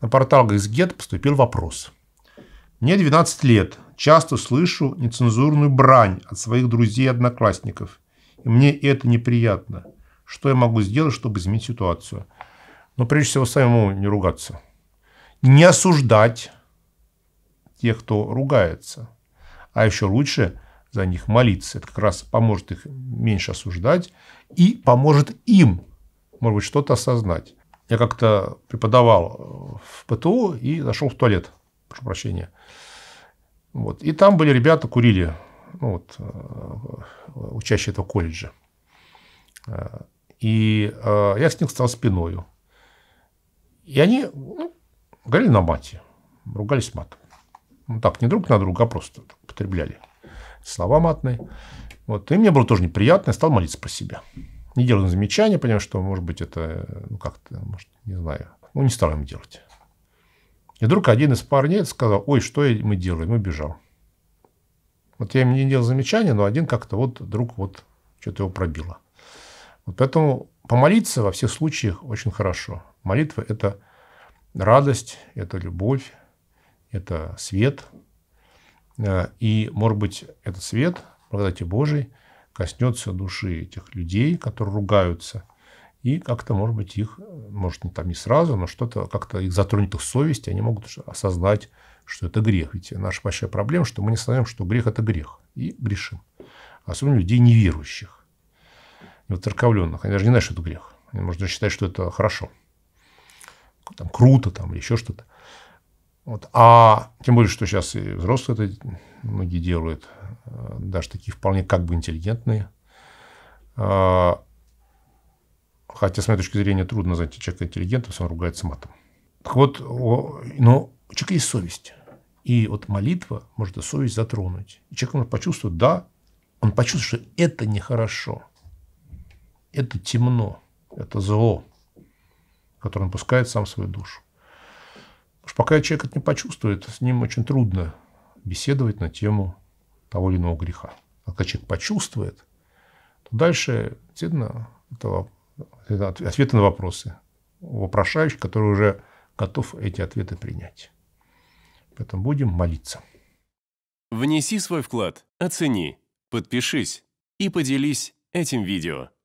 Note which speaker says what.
Speaker 1: На портал Газгет поступил вопрос. «Мне 12 лет. Часто слышу нецензурную брань от своих друзей и одноклассников. И мне это неприятно. Что я могу сделать, чтобы изменить ситуацию?» Но прежде всего самому не ругаться. Не осуждать тех, кто ругается. А еще лучше за них молиться. Это как раз поможет их меньше осуждать и поможет им, может быть, что-то осознать. Я как-то преподавал э, в ПТУ и зашел в туалет, прошу прощения. Вот. И там были ребята, курили, ну, вот, э, э, учащие этого колледжа. И я с них стал спиною. И они ну, говорили на мате, ругались матом. Ну, так, не друг на друга, а просто употребляли слова матные. Вот. И мне было тоже неприятно, я стал молиться про себя не делаем замечания, понимаем, что, может быть, это, ну, как-то, может, не знаю, ну, не стал им делать. И вдруг один из парней сказал, ой, что мы делаем, и убежал. Вот я им не делал замечания, но один как-то вот вдруг вот что-то его пробило. Вот поэтому помолиться во всех случаях очень хорошо. Молитва – это радость, это любовь, это свет. Э, и, может быть, этот свет, благодати Божией – коснется души этих людей, которые ругаются, и как-то, может быть, их, может, не там не сразу, но что-то как-то их затронет их совесть, и они могут осознать, что это грех. Ведь наша большая проблема, что мы не знаем, что грех – это грех, и грешим. Особенно людей неверующих, церковленных. Они даже не знают, что это грех. Они, можно считать, что это хорошо, там, круто там, или еще что-то. Вот. А тем более, что сейчас и взрослые это многие делают, э, даже такие вполне как бы интеллигентные. А, хотя, с моей точки зрения, трудно найти человека интеллигентом, если он ругается матом. Так вот, но у человека есть совесть. И вот молитва может и совесть затронуть. И человек может почувствовать, да, он почувствует, что это нехорошо. Это темно, это зло, которое он пускает сам в свою душу. Уж пока человек это не почувствует, с ним очень трудно беседовать на тему того или иного греха. А когда человек почувствует, то дальше действительно это, это ответы на вопросы вопрошающий, который уже готов эти ответы принять. Поэтому будем молиться. Внеси свой вклад, оцени, подпишись и поделись этим видео.